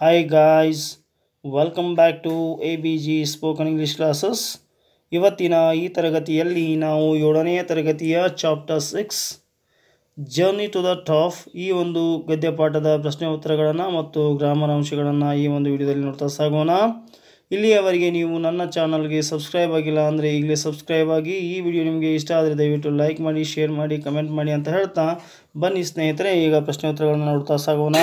Hi guys welcome back to A B G spoken English classes ಇವತ್ತಿನ ಈ ತರಗತಿಯಲ್ಲಿ ನಾವು ಏಳನೇ ತರಗತಿಯ chapter six journey to the top ಈ ಒಂದು ಗದ್ಯಪಾಠದ ಪ್ರಶ್ನೆ ಉತ್ತರಗಳನ್ನು ಮತ್ತು ಗ್ರಾಮರ್ ಅಂಶಗಳನ್ನು ಈ ಒಂದು ವಿಡಿಯೋದಲ್ಲಿ ನೋಡ್ತಾ ಸಾಗೋಣ ಇಲ್ಲಿಯವರೆಗೆ ನೀವು ನನ್ನ ಚಾನಲ್ಗೆ ಸಬ್ಸ್ಕ್ರೈಬ್ ಆಗಿಲ್ಲ ಅಂದರೆ ಈಗಲೇ ಸಬ್ಸ್ಕ್ರೈಬ್ ಆಗಿ ಈ ವಿಡಿಯೋ ನಿಮಗೆ ಇಷ್ಟ ಆದರೆ ದಯವಿಟ್ಟು ಲೈಕ್ ಮಾಡಿ ಶೇರ್ ಮಾಡಿ ಕಮೆಂಟ್ ಮಾಡಿ ಅಂತ ಹೇಳ್ತಾ ಬನ್ನಿ ಸ್ನೇಹಿತರೆ ಈಗ ಪ್ರಶ್ನೆ ಉತ್ತರಗಳನ್ನು ನೋಡ್ತಾ ಸಾಗೋಣ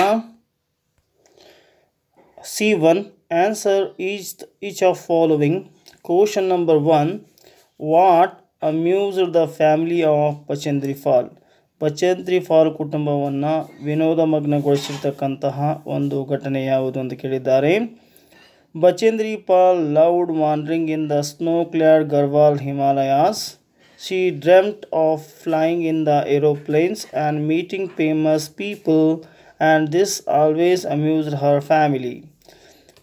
C1 answer each each of following question number 1 what amused the family of Pachendri Fall Pachendri Fall kutumbavanna vinoda magna golisirthakantaha ondu ghatane yavudu antu kelidare Bachendri Pal loved wandering in the snow-clad Garhwal Himalayas. She dreamt of flying in the aeroplanes and meeting famous people and this always amused her family.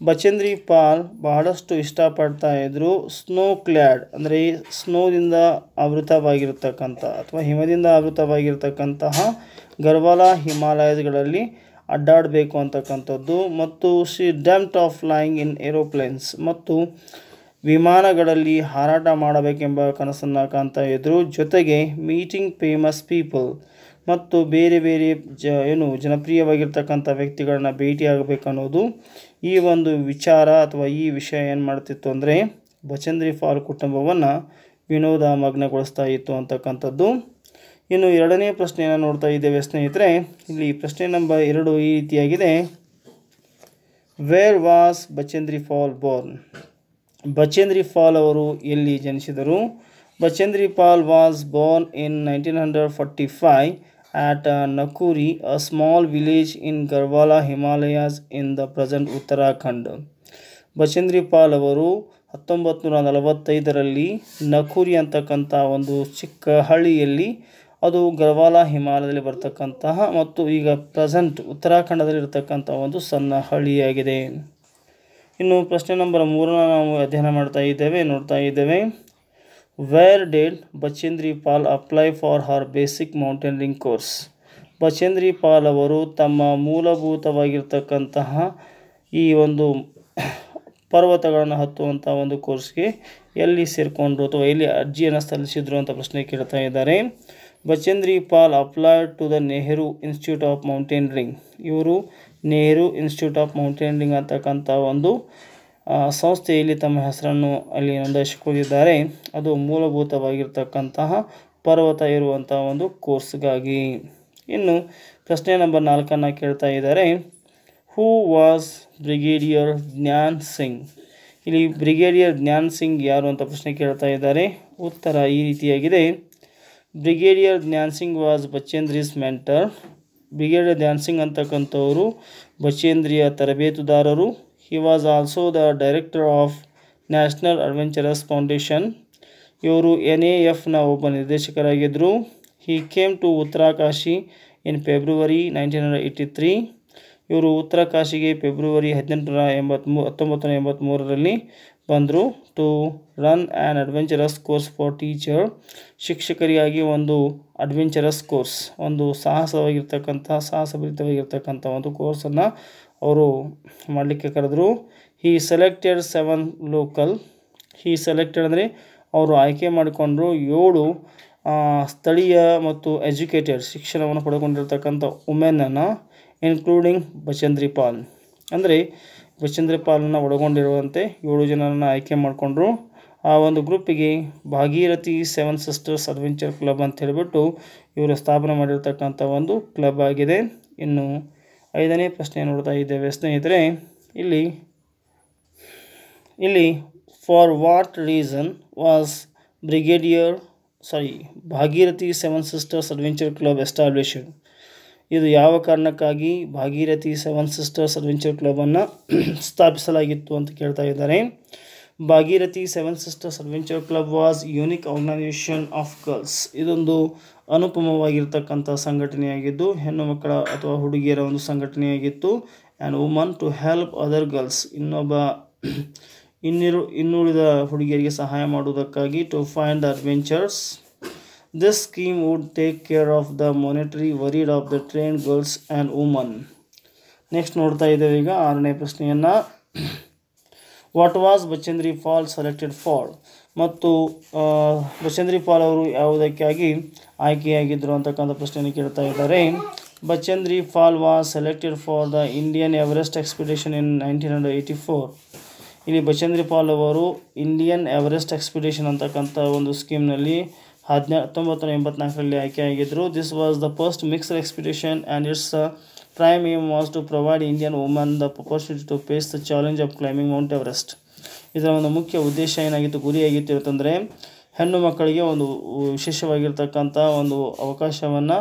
Bachendri Pal ಬಹಳಷ್ಟು ಇಷ್ಟಪಡ್ತಾ ಇದ್ದರು snow ಕ್ಲ್ಯಾಡ್ ಅಂದರೆ ಸ್ನೋದಿಂದ ಆವೃತವಾಗಿರ್ತಕ್ಕಂಥ ಅಥವಾ ಹಿಮದಿಂದ ಆವೃತವಾಗಿರ್ತಕ್ಕಂತಹ ಗರ್ವಾಲ ಹಿಮಾಲಯಗಳಲ್ಲಿ ಅಡ್ಡಾಡಬೇಕು ಅಂತಕ್ಕಂಥದ್ದು ಮತ್ತು she dreamt of flying in aeroplanes ಮತ್ತು ವಿಮಾನಗಳಲ್ಲಿ ಹಾರಾಟ ಮಾಡಬೇಕೆಂಬ ಕನಸನ್ನು ಕಾಣ್ತಾ ಇದ್ದರು ಜೊತೆಗೆ ಮೀಟಿಂಗ್ ಫೇಮಸ್ ಪೀಪಲ್ ಮತ್ತು ಬೇರೆ ಬೇರೆ ಜ ಏನು ಜನಪ್ರಿಯವಾಗಿರ್ತಕ್ಕಂಥ ವ್ಯಕ್ತಿಗಳನ್ನ ಭೇಟಿಯಾಗಬೇಕನ್ನೋದು ಈ ಒಂದು ವಿಚಾರ ಅಥವಾ ಈ ವಿಷಯ ಏನು ಮಾಡ್ತಿತ್ತು ಅಂದರೆ ಬಚಂದ್ರಿ ಫಾಲ್ ಕುಟುಂಬವನ್ನು ವಿನೋದ ಮಗ್ನಗೊಳಿಸ್ತಾ ಇತ್ತು ಅಂತಕ್ಕಂಥದ್ದು ಇನ್ನು ಎರಡನೇ ಪ್ರಶ್ನೆಯನ್ನು ನೋಡ್ತಾ ಇದ್ದೇವೆ ಸ್ನೇಹಿತರೆ ಇಲ್ಲಿ ಪ್ರಶ್ನೆ ನಂಬರ್ ಎರಡು ಈ ರೀತಿಯಾಗಿದೆ where was Bachendri Pal born Bachendri Pal ಅವರು ಎಲ್ಲಿ ಜನಿಸಿದರು Bachendri Pal was born in nineteen hundred forty five at uh, Nakuri, a small village in Garhwala Himalayas in the present Uttarakhand. Bachendri Pal ಅವರು ಹತ್ತೊಂಬತ್ತು ನೂರ ನಲವತ್ತೈದರಲ್ಲಿ ನಕೂರಿ ಅಂತಕ್ಕಂಥ ಒಂದು ಚಿಕ್ಕ ಹಳ್ಳಿಯಲ್ಲಿ ಅದು ಗರ್ವಾಲಾ ಹಿಮಾಲಯದಲ್ಲಿ ಬರ್ತಕ್ಕಂತಹ ಮತ್ತು ಈಗ ಪ್ರೆಸೆಂಟ್ ಉತ್ತರಾಖಂಡದಲ್ಲಿ ಇರತಕ್ಕಂಥ ಒಂದು ಸಣ್ಣ ಹಳ್ಳಿಯಾಗಿದೆ ಇನ್ನು ಪ್ರಶ್ನೆ ನಂಬರ್ ಮೂರನ್ನ ನಾವು ಅಧ್ಯಯನ ಮಾಡ್ತಾ ಇದ್ದೇವೆ ನೋಡ್ತಾ ಇದ್ದೇವೆ Where did Bachendri Pal apply for her basic mountaineering course Bachendri Pal ಅವರು ತಮ್ಮ ಮೂಲಭೂತವಾಗಿರ್ತಕ್ಕಂತಹ ಈ ಒಂದು ಪರ್ವತಗಳನ್ನು ಹತ್ತುವಂಥ ಒಂದು ಕೋರ್ಸ್ಗೆ ಎಲ್ಲಿ ಸೇರಿಕೊಂಡ್ರು ಅಥವಾ ಎಲ್ಲಿ ಅರ್ಜಿಯನ್ನು ಸಲ್ಲಿಸಿದ್ರು ಅಂತ ಪ್ರಶ್ನೆ ಕೇಳ್ತಾ ಇದ್ದಾರೆ Bachendri Pal applied to the Nehru Institute of Mountaineering ಇವರು ನೆಹರು ಇನ್ಸ್ಟಿಟ್ಯೂಟ್ ಆಫ್ ಮೌಂಟೇನರಿಂಗ್ ಅಂತಕ್ಕಂಥ ಒಂದು ಸಂಸ್ಥೆಯಲ್ಲಿ ತಮ್ಮ ಹೆಸರನ್ನು ಅಲ್ಲಿ ನೋಂದಾಯಿಸಿಕೊಂಡಿದ್ದಾರೆ ಅದು ಮೂಲಭೂತವಾಗಿರ್ತಕ್ಕಂತಹ ಪರ್ವತ ಇರುವಂತಹ ಒಂದು ಕೋರ್ಸ್ಗಾಗಿ ಇನ್ನು ಪ್ರಶ್ನೆ ನಂಬರ್ ನಾಲ್ಕನ್ನು ಕೇಳ್ತಾ ಇದ್ದಾರೆ who was Brigadier Gyan Singh ಇಲ್ಲಿ ಬ್ರಿಗೇಡಿಯರ್ ಜ್ಞಾನ್ ಸಿಂಗ್ ಯಾರು ಅಂತ ಪ್ರಶ್ನೆ ಕೇಳ್ತಾ ಇದ್ದಾರೆ ಉತ್ತರ ಈ ರೀತಿಯಾಗಿದೆ Brigadier Gyan Singh was Bachendri's mentor Brigadier Gyan Singh ಅಂತಕ್ಕಂಥವರು ಬಚೇಂದ್ರಿಯ ತರಬೇತುದಾರರು He was also the director of National Adventurous Foundation ಇವರು ಎನ್ ಎ ಎಫ್ನ ಒಬ್ಬ ನಿರ್ದೇಶಕರಾಗಿದ್ದರು he came to Uttarkashi in February nineteen hundred eighty three ಇವರು ಉತ್ತರಾಕಾಶಿಗೆ ಫೆಬ್ರವರಿ ಹದಿನೆಂಟುನೂರ ಎಂಬತ್ಮೂ ಹತ್ತೊಂಬತ್ತು ಎಂಬತ್ತ್ಮೂರರಲ್ಲಿ ಬಂದರು to run an adventurous course for teacher ಶಿಕ್ಷಕರಿಗಾಗಿ ಒಂದು ಅಡ್ವೆಂಚರಸ್ ಕೋರ್ಸ್ ಒಂದು ಸಾಹಸವಾಗಿರ್ತಕ್ಕಂಥ ಸಾಹಸಭರಿತವಾಗಿರ್ತಕ್ಕಂಥ ಒಂದು ಕೋರ್ಸನ್ನು ಅವರು ಮಾಡಲಿಕ್ಕೆ ಕರೆದರು he selected seven local he selected ಅಂದರೆ ಅವರು ಆಯ್ಕೆ ಮಾಡಿಕೊಂಡ್ರು ಏಳು ಸ್ಥಳೀಯ ಮತ್ತು ಎಜುಕೇಟೆಡ್ ಶಿಕ್ಷಣವನ್ನು ಪಡ್ಕೊಂಡಿರ್ತಕ್ಕಂಥ ವುಮೆನನ್ನು ಇನ್ಕ್ಲೂಡಿಂಗ್ ಬಚೇಂದ್ರಿ ಪಾಲ್ ಅಂದರೆ ಬಚೇಂದ್ರಿ ಒಳಗೊಂಡಿರುವಂತೆ ಏಳು ಜನರನ್ನು ಆಯ್ಕೆ ಮಾಡಿಕೊಂಡ್ರು ಆ ಒಂದು ಗ್ರೂಪಿಗೆ Bhagirathi Seven Sisters Adventure Club ಅಂತ ಹೇಳಿಬಿಟ್ಟು ಇವರು ಸ್ಥಾಪನೆ ಮಾಡಿರ್ತಕ್ಕಂಥ ಒಂದು ಕ್ಲಬ್ ಆಗಿದೆ ಇನ್ನು ಐದನೇ ಪ್ರಶ್ನೆ ನೋಡ್ತಾ ಇದ್ದೇವೆ ಸ್ನೇಹಿತರೆ ಇಲ್ಲಿ ಇಲ್ಲಿ for what reason was brigadier sorry Bhagirathi Seven Sisters Adventure Club established ಇದು ಯಾವ ಕಾರಣಕ್ಕಾಗಿ ಭಾಗೀರಥಿ ಸೆವೆನ್ ಸಿಸ್ಟರ್ಸ್ ಅಡ್ವೆಂಚರ್ ಅನ್ನು ಸ್ಥಾಪಿಸಲಾಗಿತ್ತು ಅಂತ ಕೇಳ್ತಾ ಇದ್ದಾರೆ Bhagirathi Seven Sisters Adventure Club was unique organisation of girls ಇದೊಂದು ಅನುಪಮವಾಗಿರ್ತಕ್ಕಂಥ ಸಂಘಟನೆಯಾಗಿದ್ದು ಹೆಣ್ಣು ಮಕ್ಕಳ ಅಥವಾ ಹುಡುಗಿಯರ ಒಂದು ಸಂಘಟನೆಯಾಗಿತ್ತು and woman to help other girls ಇನ್ನೊಬ್ಬ ಇನ್ನಿರು ಇನ್ನುಳಿದ ಹುಡುಗಿಯರಿಗೆ ಸಹಾಯ ಮಾಡುವುದಕ್ಕಾಗಿ to find the adventures this scheme would take care of the monetary worried of the train girls and woman next ನೋಡ್ತಾ ಇದ್ದೇವೆ ಈಗ ಆರನೇ ಪ್ರಶ್ನೆಯನ್ನು what was Bachendri Pal selected for ಮತ್ತು ಬಚೇಂದ್ರಿ ಪಾಲ್ ಅವರು ಯಾವುದಕ್ಕಾಗಿ ಆಯ್ಕೆಯಾಗಿದ್ದರು ಅಂತಕ್ಕಂಥ ಪ್ರಶ್ನೆಯನ್ನು ಕೇಳ್ತಾ ಇದ್ದಾರೆ Bachendri Pal was selected for the Indian Everest expedition in nineteen hundred eighty four ಇಲ್ಲಿ ಬಚೇಂದ್ರಿ ಪಾಲ್ ಅವರು ಇಂಡಿಯನ್ ಎವರೆಸ್ಟ್ ಎಕ್ಸ್ಪಿಡೇಷನ್ ಅಂತಕ್ಕಂಥ ಒಂದು ಸ್ಕೀಮ್ನಲ್ಲಿ ಹದಿನ ಹತ್ತೊಂಬತ್ತು ನೂರ ಎಂಬತ್ನಾಲ್ಕರಲ್ಲಿ ಆಯ್ಕೆಯಾಗಿದ್ದರು this was the first mixed expedition and its Prime aim was to provide Indian women the opportunity to face the challenge of climbing Mount Everest ಇದರ ಒಂದು ಮುಖ್ಯ ಉದ್ದೇಶ ಏನಾಗಿತ್ತು ಗುರಿಯಾಗಿತ್ತು ಅಂತಂದರೆ ಹೆಣ್ಣು ಮಕ್ಕಳಿಗೆ ಒಂದು ವಿಶೇಷವಾಗಿರ್ತಕ್ಕಂಥ ಒಂದು ಅವಕಾಶವನ್ನು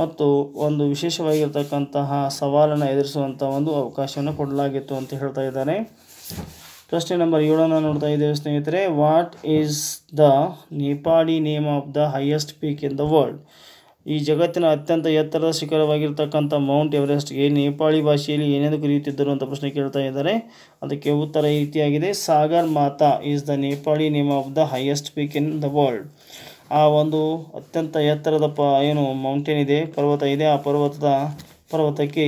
ಮತ್ತು ಒಂದು ವಿಶೇಷವಾಗಿರ್ತಕ್ಕಂತಹ ಸವಾಲನ್ನು ಎದುರಿಸುವಂಥ ಒಂದು ಅವಕಾಶವನ್ನು ಕೊಡಲಾಗಿತ್ತು ಅಂತ ಹೇಳ್ತಾ ಇದ್ದಾರೆ ಪ್ರಶ್ನೆ ನಂಬರ್ ಏಳನ್ನು ನೋಡ್ತಾ ಇದ್ದೇವೆ ಸ್ನೇಹಿತರೆ what is the Nepali name of the highest peak in the world ಈ ಜಗತ್ತಿನ ಅತ್ಯಂತ ಎತ್ತರದ ಶಿಖರವಾಗಿರ್ತಕ್ಕಂಥ ಮೌಂಟ್ ಎವರೆಸ್ಟ್ಗೆ ನೇಪಾಳಿ ಭಾಷೆಯಲ್ಲಿ ಏನೆಂದು ಕರೆಯುತ್ತಿದ್ದರು ಅಂತ ಪ್ರಶ್ನೆ ಕೇಳ್ತಾ ಇದ್ದಾರೆ ಅದಕ್ಕೆ ಉತ್ತರ ಈ ರೀತಿಯಾಗಿದೆ Sagarmatha is the Nepali name of the highest peak in the world ಆ ಒಂದು ಅತ್ಯಂತ ಎತ್ತರದ ಪ ಏನು ಮೌಂಟೇನ್ ಇದೆ ಪರ್ವತ ಇದೆ ಆ ಪರ್ವತದ ಪರ್ವತಕ್ಕೆ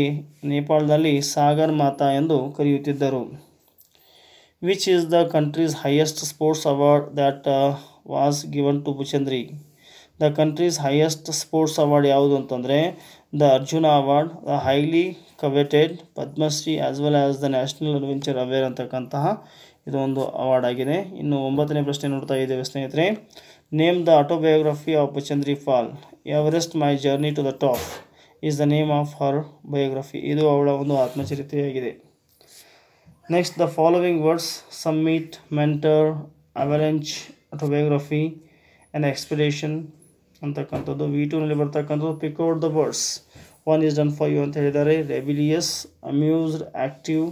ನೇಪಾಳದಲ್ಲಿ ಸಾಗರ್ ಮಾತಾ ಎಂದು ಕರೆಯುತ್ತಿದ್ದರು which is the country's highest sports award that was given to Bachendri the country's highest sports award ಯಾವುದು ಅಂತಂದರೆ the Arjuna Award the highly coveted Padmashri as well as the National Adventure Award ಅಂತಕ್ಕಂತಹ ಇದೊಂದು ಅವಾರ್ಡ್ ಆಗಿದೆ ಇನ್ನು ಒಂಬತ್ತನೇ ಪ್ರಶ್ನೆ ನೋಡ್ತಾ ಇದ್ದೇವೆ ಸ್ನೇಹಿತರೆ name the autobiography of Chandri Pal Everest my journey to the top is the name of her biography ಇದು ಅವಳ ಒಂದು ಆತ್ಮಚರಿತ್ರೆಯಾಗಿದೆ next the following words summit mentor avalanche autobiography and expedition ಅಂತಕ್ಕಂಥದ್ದು ವಿ ಟೂನಲ್ಲಿ ಬರ್ತಕ್ಕಂಥದ್ದು out the birds one is done for you ಅಂತ ಹೇಳಿದ್ದಾರೆ rebellious amused active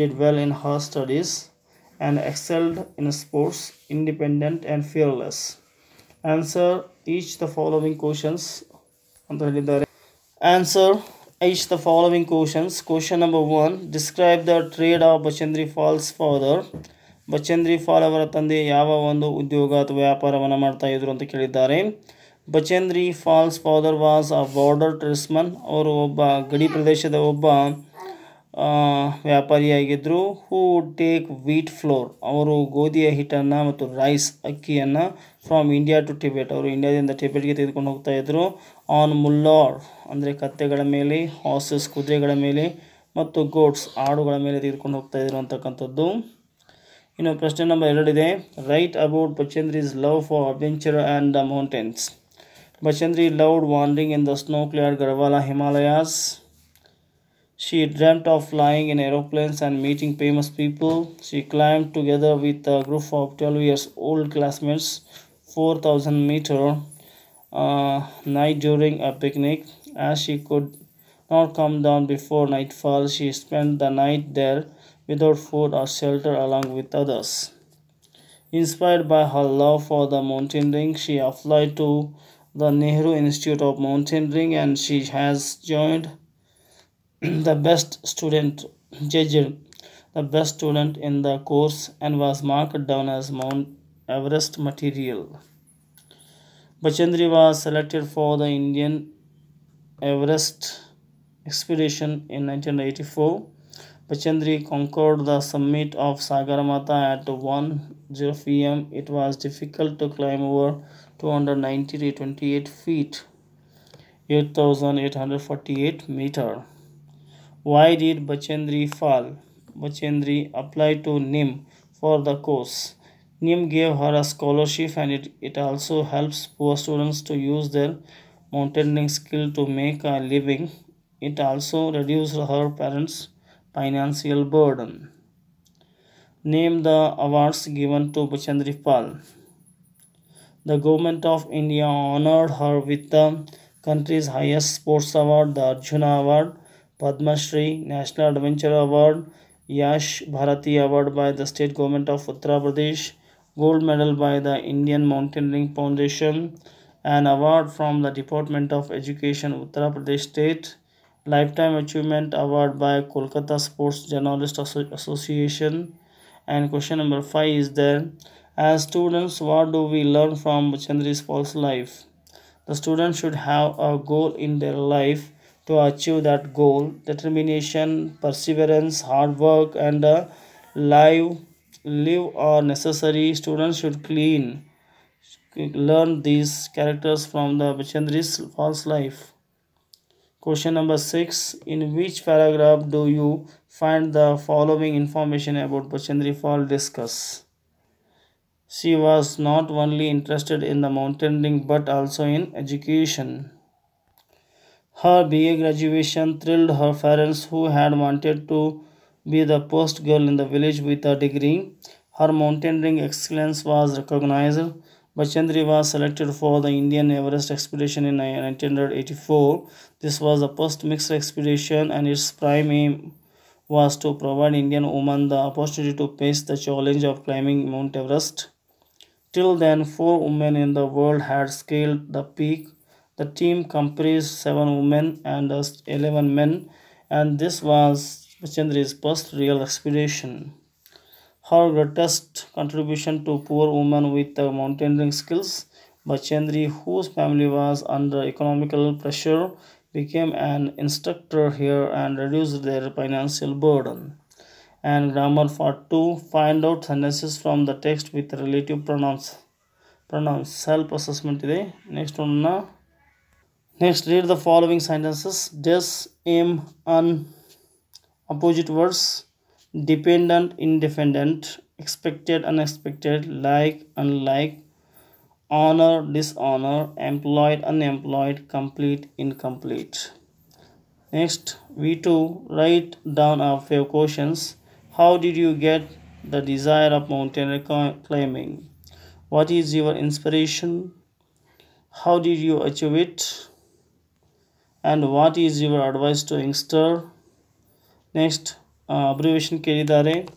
did well in her studies and excelled in sports independent and fearless answer each the following questions ಅಂತ ಹೇಳಿದ್ದಾರೆ answer each the following questions question number one describe the trade of Bachendri Pal's father Bachendri Pal ಅವರ ತಂದೆ ಯಾವ ಒಂದು ಉದ್ಯೋಗ ಅಥವಾ ವ್ಯಾಪಾರವನ್ನು ಮಾಡ್ತಾ ಇದ್ರು ಅಂತ ಕೇಳಿದ್ದಾರೆ Bachendri Pal's father was a border tradesman ಅವರು ಒಬ್ಬ ಗಡಿ ಪ್ರದೇಶದ ಒಬ್ಬ ವ್ಯಾಪಾರಿಯಾಗಿದ್ದರು ಹೂ ಟೇಕ್ ವೀಟ್ ಫ್ಲೋರ್ ಅವರು ಗೋಧಿಯ ಹಿಟ್ಟನ್ನು ಮತ್ತು ರೈಸ್ ಅಕ್ಕಿಯನ್ನು ಫ್ರಮ್ ಇಂಡಿಯಾ ಟು ಟಿಬೆಟ್ ಅವರು ಇಂಡಿಯಾದಿಂದ ಟಿಬೆಟ್ಗೆ ತೆಗೆದುಕೊಂಡು ಇದ್ದರು ಆನ್ ಮುಲ್ಲಾರ್ ಅಂದರೆ ಕತ್ತೆಗಳ ಮೇಲೆ ಹಾಸಸ್ ಕುದುರೆಗಳ ಮೇಲೆ ಮತ್ತು ಗೋಟ್ಸ್ ಆಡುಗಳ ಮೇಲೆ ತೆಗೆದುಕೊಂಡು ಹೋಗ್ತಾ ಇದ್ರು ಅಂತಕ್ಕಂಥದ್ದು ಇನ್ನು ಪ್ರಶ್ನೆ ನಂಬರ್ ಎರಡಿದೆ right about his love for adventure and the mountains Bachendri loved wandering in the snow-clad Garhwala Himalayas. She dreamt of flying in aeroplanes and meeting famous people. She climbed together with a group of 12 years old classmates 4000 meter uh, night during a picnic. As she could not come down before nightfall, she spent the night there without food or shelter along with others. Inspired by her love for the mountaineering, she applied to the Nehru Institute of Mountaineering and she has joined the best student judged the best student in the course and was marked down as Mount Everest material. Bachendri was selected for the Indian Everest expedition in 1984. Bachendri conquered the summit of Sagarmatha at 1.0 pm. It was difficult to climb over 290 feet 8848 meter why did bachendri fall bachendri applied to nim for the course nim gave her a scholarship and it, it also helps poor students to use their mountaineering skill to make a living it also reduced her parents financial burden name the awards given to bachendri pal the Government of India honored her with the country's highest sports award, the Arjuna Award, Padma Shri, National Adventure Award, Yash Bharati Award by the State Government of Uttar Pradesh, Gold Medal by the Indian Mountaineering Foundation, an award from the Department of Education, Uttar Pradesh State, Lifetime Achievement Award by Kolkata Sports Journalist Association, and question number 5 is there as students, what do we learn from Chandri's false life? The students should have a goal in their life to achieve that goal. Determination, perseverance, hard work, and a uh, live live are necessary. Students should clean learn these characters from the Chandri's false life. Question number 6. In which paragraph do you find the following information about Bachandri Fall? Discuss. She was not only interested in the mountaineering but also in education. Her BA graduation thrilled her parents who had wanted to be the first girl in the village with a degree. Her mountaineering excellence was recognized. Bachandri was selected for the Indian Everest expedition in 1984. This was the first mixed expedition and its prime aim was to provide Indian women the opportunity to face the challenge of climbing Mount Everest. Till then, four women in the world had scaled the peak. The team comprised seven women and uh, 11 men, and this was Chandri's first real expedition. Her greatest contribution to poor women with the uh, mountaineering skills, Bachendri, whose family was under economical pressure, became an instructor here and reduced their financial burden and grammar for two. find out sentences from the text with relative pronouns pronouns self assessment today. next one next read the following sentences Des, aim on opposite words dependent independent expected unexpected like unlike honor dishonor employed unemployed complete incomplete next we two write down our few questions how did you get the desire of mountain climbing? What is your inspiration? How did you achieve it? And what is your advice to youngster? Next, uh, abbreviation Keridare.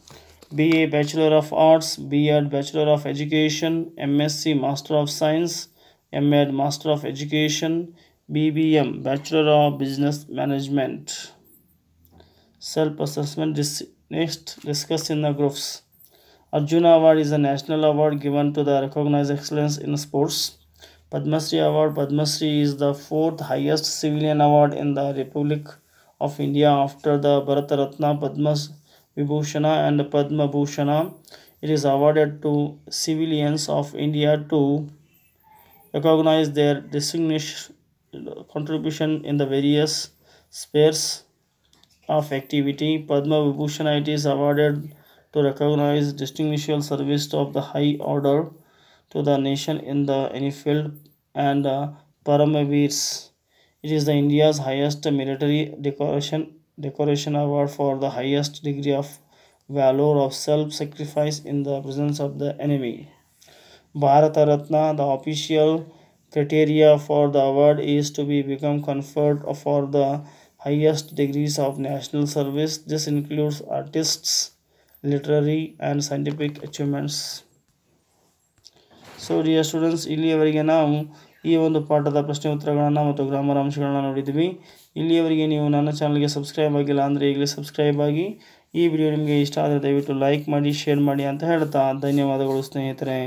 BA Bachelor of Arts, BEd Bachelor of Education, MSc Master of Science, MEd Master of Education, BBM Bachelor of Business Management. Self-assessment Next, discuss in the groups. Arjuna Award is a national award given to the recognized excellence in sports. Padma Shri Award Padma Shri is the fourth highest civilian award in the Republic of India after the Bharat Ratna, Padma Vibhushana and Padma Bhushana. It is awarded to civilians of India to recognize their distinguished contribution in the various spheres of activity. Padma Vibhushan it is awarded to recognize distinguished service of the high order to the nation in the any field and uh, Paramavirs. It is the India's highest military decoration decoration award for the highest degree of valor of self-sacrifice in the presence of the enemy. Bharat Ratna, the official criteria for the award is to be become conferred for the highest degrees of national service. This includes artists, literary and scientific achievements. So dear students ಇಲ್ಲಿಯವರೆಗೆ ನಾವು ಈ ಒಂದು ಪಾಠದ ಪ್ರಶ್ನೆ ಉತ್ತರಗಳನ್ನು ಮತ್ತು grammar ಅಂಶಗಳನ್ನು ನೋಡಿದ್ವಿ ಇಲ್ಲಿಯವರೆಗೆ ನೀವು ನನ್ನ ಚಾನಲ್ಗೆ ಸಬ್ಸ್ಕ್ರೈಬ್ ಆಗಿಲ್ಲ ಅಂದರೆ ಈಗಲೇ ಸಬ್ಸ್ಕ್ರೈಬ್ ಆಗಿ ಈ ವಿಡಿಯೋ ನಿಮಗೆ ಇಷ್ಟ ಆದರೆ ದಯವಿಟ್ಟು ಲೈಕ್ ಮಾಡಿ ಶೇರ್ ಮಾಡಿ ಅಂತ ಹೇಳ್ತಾ ಧನ್ಯವಾದಗಳು ಸ್ನೇಹಿತರೆ